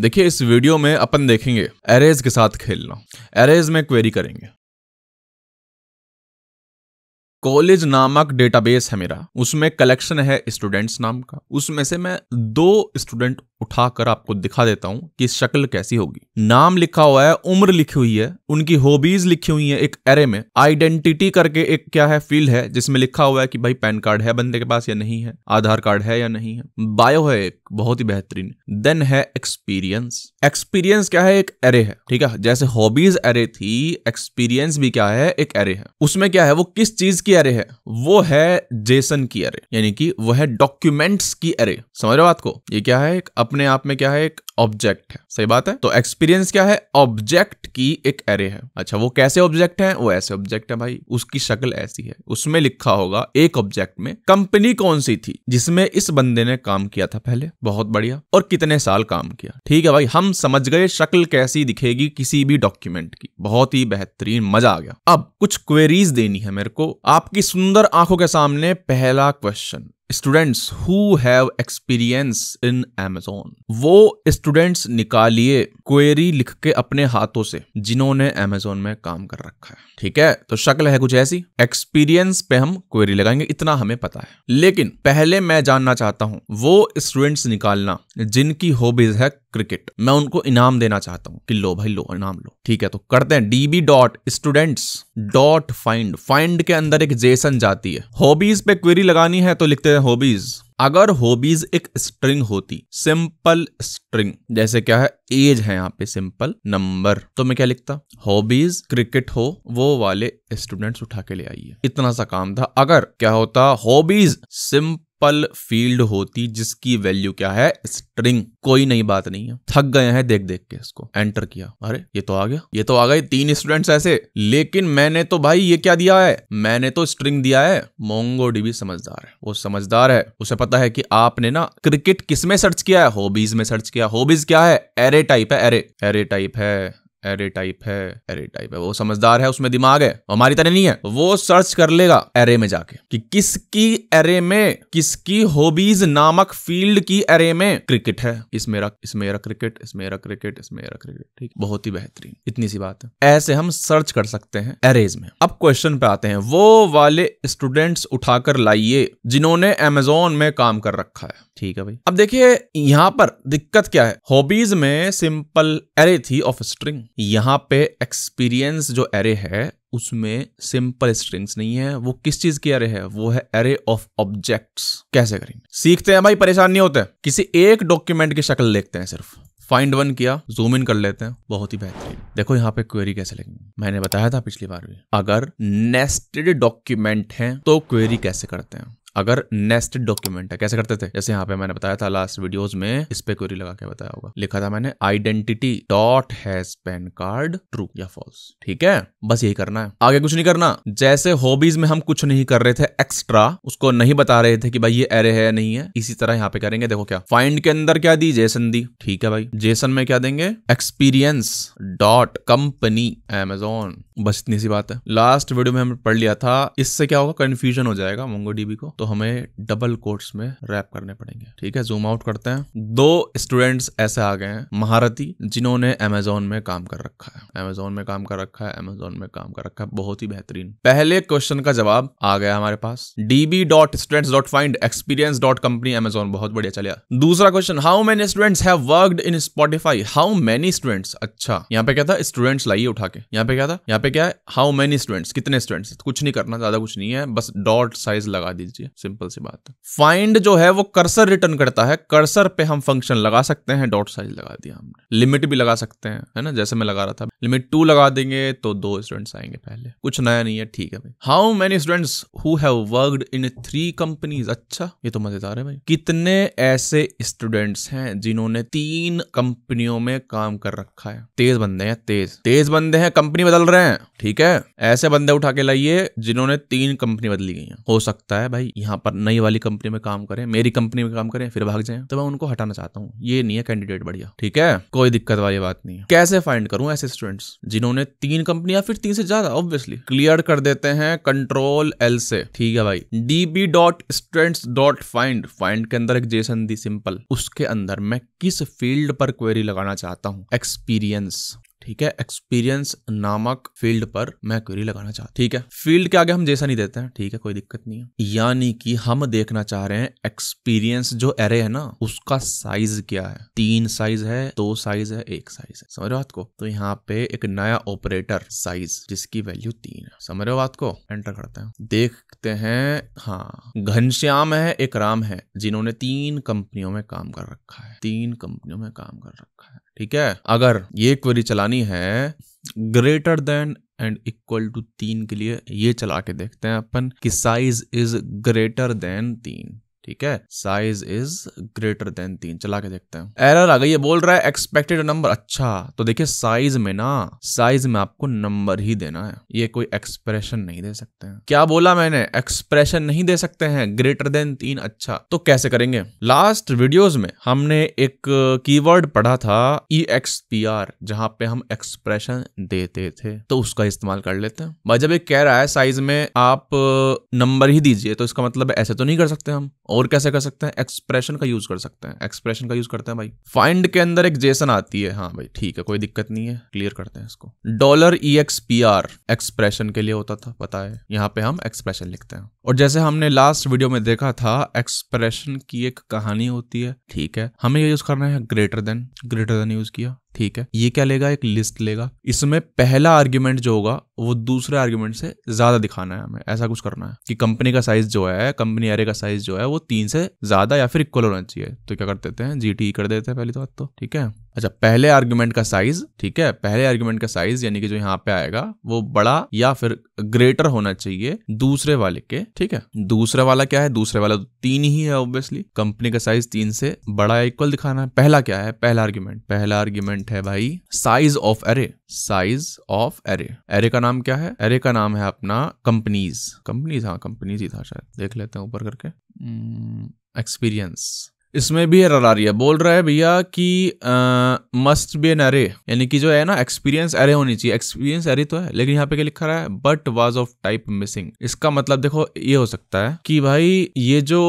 देखिए इस वीडियो में अपन देखेंगे एरेज के साथ खेलना एरेज में क्वेरी करेंगे कॉलेज नामक डेटाबेस है मेरा उसमें कलेक्शन है स्टूडेंट्स नाम का उसमें से मैं दो स्टूडेंट उठाकर आपको दिखा देता हूँ कि शक्ल कैसी होगी नाम लिखा हुआ है उम्र लिखी हुई है उनकी हॉबीज लिखी हुई है एक एरे में आइडेंटिटी करके एक क्या है फील्ड है जिसमें लिखा हुआ है कि भाई पैन कार्ड है बंदे के पास या नहीं है आधार कार्ड है या नहीं है बायो है एक बहुत ही बेहतरीन देन है एक्सपीरियंस एक्सपीरियंस क्या है एक एरे है ठीक है जैसे हॉबीज एरे थी एक्सपीरियंस भी क्या है एक एरे है उसमें क्या है वो किस चीज की अरे है वो है जेसन की अरे यानी कि वो है डॉक्यूमेंट्स की अरे समझ रहे हो बात को ये क्या है अपने आप में क्या है एक ऑब्जेक्ट है सही बात है तो एक्सपीरियंस क्या है ऑब्जेक्ट की एक एरे है अच्छा वो कैसे ऑब्जेक्ट है वो ऐसे ऑब्जेक्ट है भाई उसकी शक्ल ऐसी है उसमें लिखा होगा एक ऑब्जेक्ट में कंपनी कौन सी थी जिसमें इस बंदे ने काम किया था पहले बहुत बढ़िया और कितने साल काम किया ठीक है भाई हम समझ गए शक्ल कैसी दिखेगी किसी भी डॉक्यूमेंट की बहुत ही बेहतरीन मजा आ गया अब कुछ क्वेरीज देनी है मेरे को आपकी सुंदर आंखों के सामने पहला question students who have experience in Amazon वो स्टूडेंट्स निकालिए क्वेरी लिख के अपने हाथों से जिन्होंने एमेजोन में काम कर रखा है ठीक है तो शक्ल है कुछ ऐसी एक्सपीरियंस पे हम क्वेरी लगाएंगे इतना हमें पता है लेकिन पहले मैं जानना चाहता हूं वो स्टूडेंट्स निकालना जिनकी हॉबीज है क्रिकेट मैं उनको इनाम देना चाहता हूँ कि लो भाई लो इनाम लो ठीक है तो करते हैं DB dot students dot find find के अंदर एक जेसन जाती है हॉबीज पे क्वेरी लगानी है तो लिखते हैं हॉबीज अगर हॉबीज एक स्ट्रिंग होती सिंपल स्ट्रिंग जैसे क्या है एज है यहाँ पे सिंपल नंबर तो मैं क्या लिखता हॉबीज क्रिकेट हो वो वाले स्टूडेंट्स उठा के ले आइए इतना सा काम था अगर क्या होता हॉबीज सिंपल सिंपल फील्ड होती जिसकी वैल्यू क्या है स्ट्रिंग कोई नई बात नहीं है थक गए हैं देख देख के इसको एंटर किया अरे ये तो आ गया ये तो आ गए तीन स्टूडेंट्स ऐसे लेकिन मैंने तो भाई ये क्या दिया है मैंने तो स्ट्रिंग दिया है मोंगो डीबी समझदार है वो समझदार है उसे पता है कि आपने ना क्रिकेट किस में सर्च किया है हॉबीज में सर्च किया हॉबीज क्या है एरे टाइप है एरे एरे टाइप है एरे टाइप है एरे टाइप है वो समझदार है उसमें दिमाग है हमारी तरह नहीं है वो सर्च कर लेगा एरे में जाके कि किसकी एरे में किसकी हॉबीज नामक फील्ड की एरे में क्रिकेट है इसमें रख इसमें रख क्रिकेट इसमें रख क्रिकेट इसमें रख क्रिकेट ठीक बहुत ही बेहतरीन इतनी सी बात है ऐसे हम सर्च कर सकते हैं एरेज में अब क्वेश्चन पे आते हैं वो वाले स्टूडेंट्स उठाकर लाइए जिन्होंने एमेजोन में काम कर रखा है ठीक है भाई अब देखिए यहाँ पर दिक्कत क्या है हॉबीज में सिंपल एरे थी ऑफ स्ट्रिंग यहाँ पे एक्सपीरियंस जो एरे है उसमें सिंपल स्ट्रिंग्स नहीं है वो किस चीज की एरे है वो है एरे ऑफ ऑब्जेक्ट्स कैसे करेंगे सीखते हैं भाई परेशान नहीं होते किसी एक डॉक्यूमेंट की शक्ल देखते हैं सिर्फ फाइंड वन किया जूम इन कर लेते हैं बहुत ही बेहतरीन देखो यहाँ पे क्वेरी कैसे लगेंगे मैंने बताया था पिछली बार भी अगर नेस्टेड डॉक्यूमेंट है तो क्वेरी कैसे करते हैं अगर नेस्टेड डॉक्यूमेंट है कैसे करते थे जैसे यहाँ पे मैंने बताया था लास्ट वीडियोस में इस पे क्वेरी लगा के बताया होगा लिखा था मैंने identity dot has pan card true या फॉल्स ठीक है बस यही करना है आगे कुछ नहीं करना जैसे हॉबीज में हम कुछ नहीं कर रहे थे एक्स्ट्रा उसको नहीं बता रहे थे कि भाई ये एरे है नहीं है इसी तरह यहाँ पे करेंगे देखो क्या फाइंड के अंदर क्या दी जेसन दी ठीक है भाई जेसन में क्या देंगे एक्सपीरियंस डॉट कंपनी एमेजोन बस इतनी सी बात है लास्ट वीडियो में हमने पढ़ लिया था इससे क्या होगा कंफ्यूजन हो जाएगा मोंगो को तो हमें डबल कोट्स में रैप करने पड़ेंगे ठीक है जूम आउट करते हैं दो स्टूडेंट्स ऐसे आ गए हैं महारथी जिन्होंने अमेजोन में काम कर रखा है अमेजोन में काम कर रखा है अमेजोन में काम कर रखा है बहुत ही बेहतरीन पहले क्वेश्चन का जवाब आ गया हमारे पास DB dot students dot find experience dot company Amazon बहुत बढ़िया चलिया दूसरा question how many students have worked in Spotify how many students अच्छा यहाँ पे क्या था स्टूडेंट्स लाइए उठा के यहाँ पे क्या था यहाँ पे क्या है हाउ मेनी स्टूडेंट्स कितने स्टूडेंट्स कुछ नहीं करना ज्यादा कुछ नहीं है बस डॉट साइज लगा दीजिए है सिंपल सी बात है फाइंड जो है वो कर्सर रिटर्न करता है कर्सर पे हम फंक्शन लगा सकते हैं डॉट साइज लगा दिया हमने लिमिट भी लगा सकते हैं है ना जैसे मैं लगा रहा था लिमिट टू लगा देंगे तो दो स्टूडेंट्स आएंगे पहले कुछ नया नहीं है ठीक है भाई how many students who have worked in three companies अच्छा ये तो मजेदार है भाई कितने ऐसे स्टूडेंट्स हैं जिन्होंने तीन कंपनियों में काम कर रखा है तेज बंदे हैं तेज तेज बंदे हैं कंपनी बदल रहे हैं ठीक है ऐसे बंदे उठा के लाइए जिन्होंने तीन कंपनी बदली गई है हो सकता है भाई यहाँ पर नई वाली कंपनी में काम करें मेरी कंपनी में काम करें फिर भाग जाए तो मैं उनको हटाना चाहता हूँ ये नहीं है कैंडिडेट बढ़िया ठीक है कोई दिक्कत वाली बात नहीं है कैसे फाइंड करूँ ऐसे स्टूडेंट्स जिन्होंने तीन कंपनी या फिर तीन से ज्यादा ऑब्वियसली क्लियर कर देते हैं कंट्रोल एल से ठीक है भाई DB dot students dot find find के अंदर एक जेसन दी सिंपल उसके अंदर मैं किस फील्ड पर क्वेरी लगाना चाहता हूँ एक्सपीरियंस ठीक है एक्सपीरियंस नामक फील्ड पर मैं क्वेरी लगाना चाहता ठीक है फील्ड के आगे हम जैसा नहीं देते हैं ठीक है कोई दिक्कत नहीं है यानी कि हम देखना चाह रहे हैं एक्सपीरियंस जो एरे है ना उसका साइज क्या है तीन साइज है दो साइज है एक साइज है समझ रहे बात को तो यहाँ पे एक नया ऑपरेटर साइज जिसकी वैल्यू तीन है समझ रहे बात को एंटर करते हैं देखते हैं हाँ घनश्याम है एक राम है जिन्होंने तीन कंपनियों में काम कर रखा है तीन कंपनियों में काम कर रखा है ठीक है अगर ये क्वेरी चलानी है greater than and equal to तीन के लिए ये चला के देखते हैं अपन कि साइज इज ग्रेटर देन तीन ठीक है साइज इज ग्रेटर देन तीन चला के देखते हैं एरर आ गई है बोल रहा है एक्सपेक्टेड नंबर अच्छा तो देखिए साइज में ना साइज में आपको नंबर ही देना है ये कोई एक्सप्रेशन नहीं दे सकते हैं क्या बोला मैंने एक्सप्रेशन नहीं दे सकते हैं ग्रेटर देन तीन अच्छा तो कैसे करेंगे लास्ट वीडियोज में हमने एक की पढ़ा था ई एक्स पी आर जहां पे हम एक्सप्रेशन देते थे तो उसका इस्तेमाल कर लेते हैं भाई जब एक कह रहा है साइज में आप नंबर ही दीजिए तो इसका मतलब ऐसे तो नहीं कर सकते हम और कैसे कर सकते हैं एक्सप्रेशन का यूज कर सकते हैं एक्सप्रेशन का यूज करते हैं भाई फाइंड के अंदर एक जेसन आती है हाँ भाई ठीक है कोई दिक्कत नहीं है क्लियर करते हैं इसको dollar E X P R expression के लिए होता था पता है यहाँ पे हम एक्सप्रेशन लिखते हैं और जैसे हमने लास्ट वीडियो में देखा था एक्सप्रेशन की एक कहानी होती है ठीक है हमें यूज करना है greater than greater than use किया ठीक है ये क्या लेगा एक लिस्ट लेगा इसमें पहला आर्ग्यूमेंट जो होगा वो दूसरे आर्ग्यूमेंट से ज्यादा दिखाना है हमें ऐसा कुछ करना है कि कंपनी का साइज जो है कंपनी एरे का साइज जो है वो तीन से ज्यादा या फिर इक्वल होना चाहिए तो क्या कर देते हैं जी e कर देते हैं पहली तो बात तो ठीक है अच्छा पहले आर्ग्यूमेंट का साइज ठीक है पहले आर्ग्यूमेंट का साइज यानी कि जो यहाँ पे आएगा वो बड़ा या फिर ग्रेटर होना चाहिए दूसरे वाले के ठीक है दूसरा वाला क्या है दूसरे वाला तो तीन ही है ऑब्वियसली कंपनी का साइज तीन से बड़ा इक्वल दिखाना है पहला क्या है पहला आर्ग्यूमेंट पहला आर्ग्यूमेंट है भाई size of array size of array array का नाम क्या है एरे का नाम है अपना कंपनीज कंपनीज हाँ कंपनीज ही था शायद देख लेते हैं ऊपर करके एक्सपीरियंस hmm, इसमें भी एरर आ रही है बोल रहा है भैया कि मस्ट बी एन एरे यानी कि जो है ना एक्सपीरियंस एरे होनी चाहिए एक्सपीरियंस एरे तो है लेकिन यहाँ पे क्या लिखा रहा है but was of type missing इसका मतलब देखो ये हो सकता है कि भाई ये जो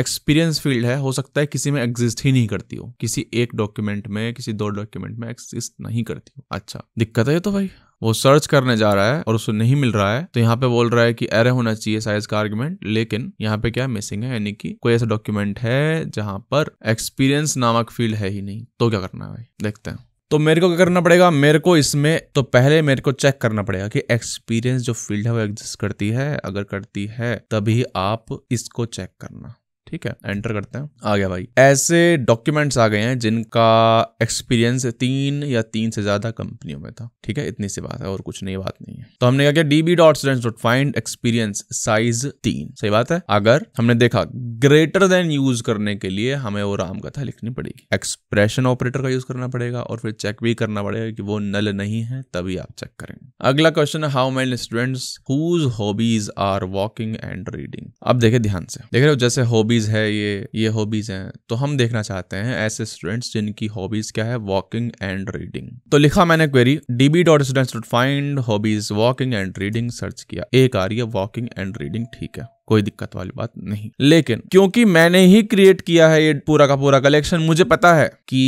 एक्सपीरियंस फील्ड है हो सकता है किसी में एग्जिस्ट ही नहीं करती हो किसी एक डॉक्यूमेंट में किसी दो डॉक्यूमेंट में एग्जिस्ट नहीं करती हो अच्छा दिक्कत है ये तो भाई वो सर्च करने जा रहा है और उसको नहीं मिल रहा है तो यहाँ पे बोल रहा है कि एरे होना चाहिए साइज का आर्ग्यूमेंट लेकिन यहाँ पे क्या मिसिंग है यानी कि कोई ऐसा डॉक्यूमेंट है जहां पर एक्सपीरियंस नामक फील्ड है ही नहीं तो क्या करना है भाई देखते हैं तो मेरे को क्या करना पड़ेगा मेरे को इसमें तो पहले मेरे को चेक करना पड़ेगा कि एक्सपीरियंस जो फील्ड है वो एग्जिस्ट करती है अगर करती है तभी आप इसको चेक करना ठीक है एंटर करते हैं आ गया भाई ऐसे डॉक्यूमेंट्स आ गए हैं जिनका एक्सपीरियंस तीन या तीन से ज्यादा कंपनियों में था ठीक है इतनी सी बात है और कुछ नई बात नहीं है तो हमने क्या किया DB dot student dot find experience size तीन सही बात है अगर हमने देखा ग्रेटर देन यूज करने के लिए हमें वो राम कथा लिखनी पड़ेगी एक्सप्रेशन ऑपरेटर का यूज करना पड़ेगा और फिर चेक भी करना पड़ेगा कि वो नल नहीं है तभी आप चेक करेंगे अगला क्वेश्चन है how many students whose hobbies are walking and reading अब देखे ध्यान से देख रहे हो जैसे हॉबीज हॉबीज़ है ये ये हॉबीज़ हैं तो हम देखना चाहते हैं ऐसे स्टूडेंट्स जिनकी हॉबीज़ क्या है वॉकिंग एंड रीडिंग तो लिखा मैंने query DB dot students dot find hobbies walking and reading search किया एक आ रही है वॉकिंग एंड रीडिंग ठीक है कोई दिक्कत वाली बात नहीं लेकिन क्योंकि मैंने ही क्रिएट किया है ये पूरा का पूरा कलेक्शन मुझे पता है कि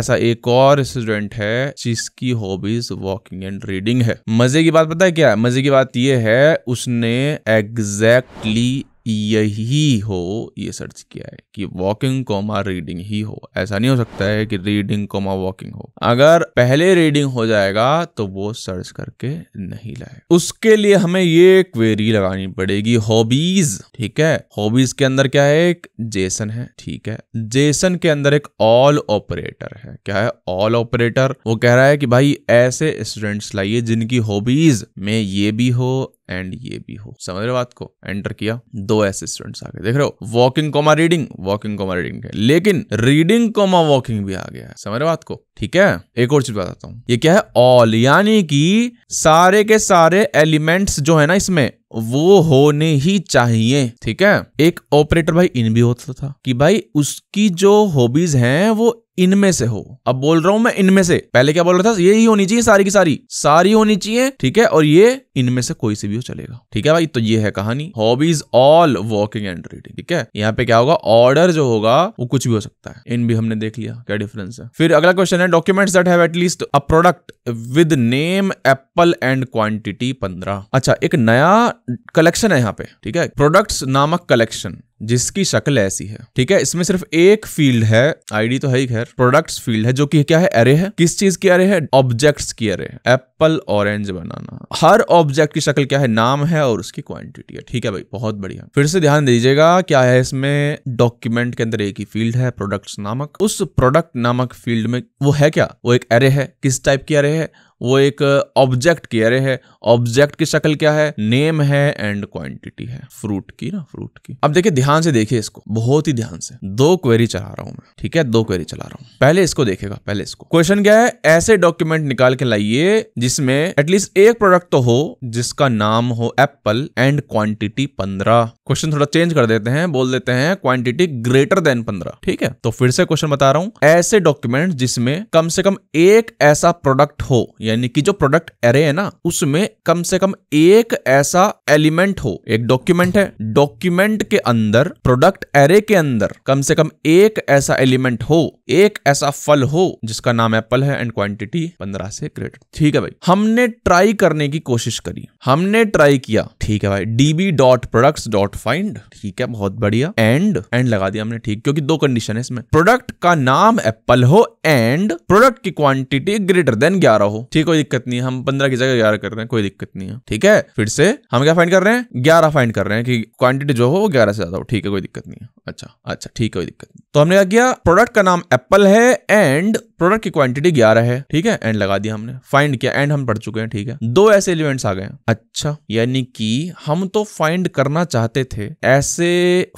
ऐसा एक और स्टूडेंट है जिसकी हॉबीज वॉकिंग एंड रीडिंग है मजे की बात पता है क्या मजे की बात ये है उसने एग्जैक्टली यही हो ये सर्च किया है कि वॉकिंग कॉमा रीडिंग ही हो ऐसा नहीं हो सकता है कि रीडिंग कॉमा वॉकिंग हो अगर पहले रीडिंग हो जाएगा तो वो सर्च करके नहीं लाए उसके लिए हमें ये क्वेरी लगानी पड़ेगी हॉबीज ठीक है हॉबीज के अंदर क्या है एक जेसन है ठीक है जेसन के अंदर एक ऑल ऑपरेटर है क्या है ऑल ऑपरेटर वो कह रहा है कि भाई ऐसे स्टूडेंट्स लाइए जिनकी हॉबीज में ये भी हो एंड ये भी हो समझ रहे बात को एंटर किया दो असिस्टेंट्स आ गए देख रहे हो walking comma reading walking comma reading है लेकिन रीडिंग कोमा वॉकिंग भी आ गया है समझ रहे बात को ठीक है एक और चीज बताता हूँ ये क्या है ऑल यानी कि सारे के सारे एलिमेंट्स जो है ना इसमें वो होने ही चाहिए ठीक है एक ऑपरेटर भाई इन भी होता था कि भाई उसकी जो हॉबीज हैं वो इनमें से हो अब बोल रहा हूं मैं इनमें से पहले क्या बोल रहा था ये ही होनी चाहिए सारी की सारी सारी होनी चाहिए ठीक है और ये इनमें से कोई से भी हो चलेगा ठीक है भाई तो ये है कहानी hobbies all walking and reading ठीक है यहाँ पे क्या होगा ऑर्डर जो होगा वो कुछ भी हो सकता है इन भी हमने देख लिया क्या डिफरेंस है फिर अगला क्वेश्चन है documents that have at least a product with name apple and quantity पंद्रह अच्छा एक नया कलेक्शन है यहाँ पे ठीक है प्रोडक्ट्स नामक कलेक्शन जिसकी शक्ल ऐसी है ठीक है इसमें सिर्फ एक फील्ड है आईडी तो है ही खैर प्रोडक्ट्स फील्ड है जो कि क्या है एरे है किस चीज की एरे है ऑब्जेक्ट्स की एरे है एप्पल ऑरेंज बनाना हर ऑब्जेक्ट की शक्ल क्या है नाम है और उसकी क्वांटिटी है ठीक है भाई बहुत बढ़िया फिर से ध्यान दीजिएगा क्या है इसमें डॉक्यूमेंट के अंदर एक ही फील्ड है प्रोडक्ट्स नामक उस प्रोडक्ट नामक फील्ड में वो है क्या वो एक एरे है किस टाइप की एरे है वो एक ऑब्जेक्ट की अरे है ऑब्जेक्ट की शक्ल क्या है नेम है एंड क्वांटिटी है फ्रूट की ना फ्रूट की अब देखिए ध्यान से देखिए इसको बहुत ही ध्यान से दो क्वेरी चला रहा हूं मैं ठीक है दो क्वेरी चला रहा हूँ पहले इसको देखेगा पहले इसको क्वेश्चन क्या है ऐसे डॉक्यूमेंट निकाल के लाइए जिसमें एटलीस्ट एक प्रोडक्ट तो हो जिसका नाम हो एप्पल एंड क्वांटिटी पंद्रह क्वेश्चन थोड़ा चेंज कर देते हैं बोल देते हैं क्वांटिटी ग्रेटर देन पंद्रह ठीक है तो फिर से क्वेश्चन बता रहा हूँ ऐसे डॉक्यूमेंट जिसमें कम से कम एक ऐसा प्रोडक्ट हो या यानी कि जो प्रोडक्ट एरे है ना उसमें कम से कम एक ऐसा एलिमेंट हो एक डॉक्यूमेंट है डॉक्यूमेंट के अंदर प्रोडक्ट एरे के अंदर कम से कम एक ऐसा एलिमेंट हो एक ऐसा फल हो जिसका नाम एप्पल है एंड क्वांटिटी पंद्रह से ग्रेटर ठीक है भाई हमने ट्राई करने की कोशिश करी हमने ट्राई किया ठीक है भाई DB dot product dot find ठीक है बहुत बढ़िया एंड एंड लगा दिया हमने ठीक क्योंकि दो कंडीशन है इसमें प्रोडक्ट का नाम एप्पल हो एंड प्रोडक्ट की क्वांटिटी ग्रेटर देन ग्यारह हो ठीक है कोई दिक्कत नहीं हम पंद्रह की जगह ग्यारह कर रहे हैं कोई दिक्कत नहीं है ठीक है फिर से हम क्या फाइंड कर रहे हैं ग्यारह फाइंड कर रहे हैं कि क्वांटिटी जो हो वो ग्यारह से ज्यादा हो ठीक है कोई दिक्कत नहीं है अच्छा अच्छा ठीक है कोई दिक्कत नहीं तो हमने क्या किया प्रोडक्ट का नाम एप्पल है एंड प्रोडक्ट की क्वांटिटी ग्यारह है ठीक है एंड लगा दिया हमने फाइंड किया एंड हम पढ़ चुके हैं ठीक है दो ऐसे एलिमेंट्स आ गए अच्छा यानी कि हम तो फाइंड करना चाहते थे ऐसे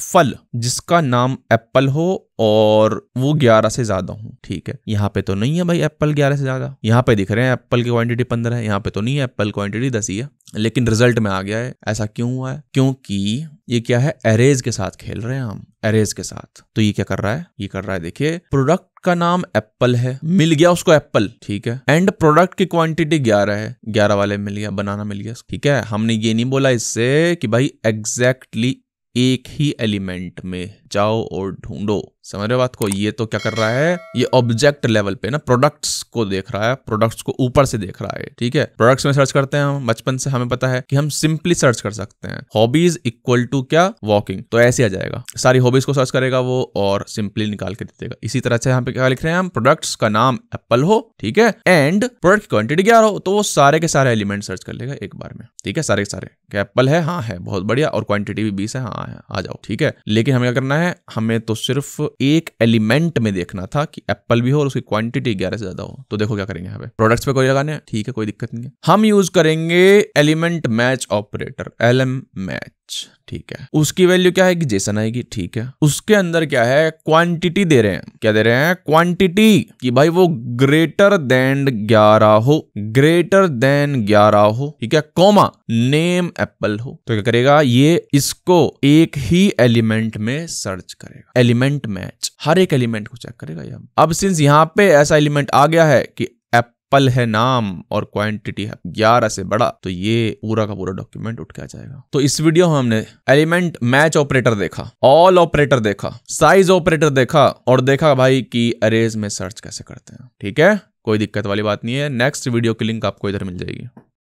फल जिसका नाम एप्पल हो और वो ग्यारह से ज्यादा हूँ ठीक है यहाँ पे तो नहीं है भाई एप्पल ग्यारह से ज्यादा यहाँ पे दिख रहे हैं एप्पल की क्वांटिटी पंद्रह है यहाँ पे तो नहीं है एप्पल क्वांटिटी दस ही है लेकिन रिजल्ट में आ गया है ऐसा क्यों हुआ है क्योंकि ये क्या है एरेज के साथ खेल रहे हैं हम एरेज के साथ तो ये क्या कर रहा है ये कर रहा है देखिए प्रोडक्ट का नाम एप्पल है मिल गया उसको एप्पल ठीक है एंड प्रोडक्ट की क्वांटिटी ग्यारह है ग्यारह वाले मिल गया बनाना मिल गया ठीक है हमने ये नहीं बोला इससे कि भाई एग्जैक्टली एक ही एलिमेंट में जाओ और ढूंढो समझ रहे बात को ये तो क्या कर रहा है ये ऑब्जेक्ट लेवल पे ना प्रोडक्ट्स को देख रहा है प्रोडक्ट्स को ऊपर से देख रहा है ठीक है प्रोडक्ट्स में सर्च करते हैं हम बचपन से हमें पता है कि हम सिंपली सर्च कर सकते हैं हॉबीज इक्वल टू क्या वॉकिंग तो ऐसे आ जाएगा सारी हॉबीज को सर्च करेगा वो और सिंपली निकाल के देगा इसी तरह से यहाँ पे क्या लिख रहे हैं हम प्रोडक्ट्स का नाम एप्पल हो ठीक है एंड प्रोडक्ट क्वान्टिटी क्वांटिटी ग्यारह हो तो वो सारे के सारे एलिमेंट सर्च कर लेगा एक बार में ठीक है सारे के सारे एप्पल है हाँ है बहुत बढ़िया और क्वांटिटी भी बीस है हाँ कहाँ है आ जाओ ठीक है लेकिन हमें क्या करना है हमें तो सिर्फ एक एलिमेंट में देखना था कि एप्पल भी हो और उसकी क्वांटिटी ग्यारह से ज्यादा हो तो देखो क्या करेंगे हमें प्रोडक्ट्स पे कोई लगाने ठीक है कोई दिक्कत नहीं है हम यूज करेंगे element match operator L M match पांच ठीक है उसकी वैल्यू क्या है कि जेसन आएगी ठीक है उसके अंदर क्या है क्वांटिटी दे रहे हैं क्या दे रहे हैं क्वांटिटी कि भाई वो ग्रेटर देन ग्यारह हो ग्रेटर देन ग्यारह हो ठीक है कॉमा नेम एप्पल हो तो क्या करेगा ये इसको एक ही एलिमेंट में सर्च करेगा एलिमेंट मैच हर एक एलिमेंट को चेक करेगा ये अब सिंस यहाँ पे ऐसा एलिमेंट आ गया है कि पल है नाम और क्वांटिटी है ग्यारह से बड़ा तो ये पूरा का पूरा डॉक्यूमेंट उठ के आ जाएगा तो इस वीडियो में हमने एलिमेंट मैच ऑपरेटर देखा ऑल ऑपरेटर देखा साइज ऑपरेटर देखा और देखा भाई कि अरेज में सर्च कैसे करते हैं ठीक है कोई दिक्कत वाली बात नहीं है नेक्स्ट वीडियो की लिंक आपको इधर मिल जाएगी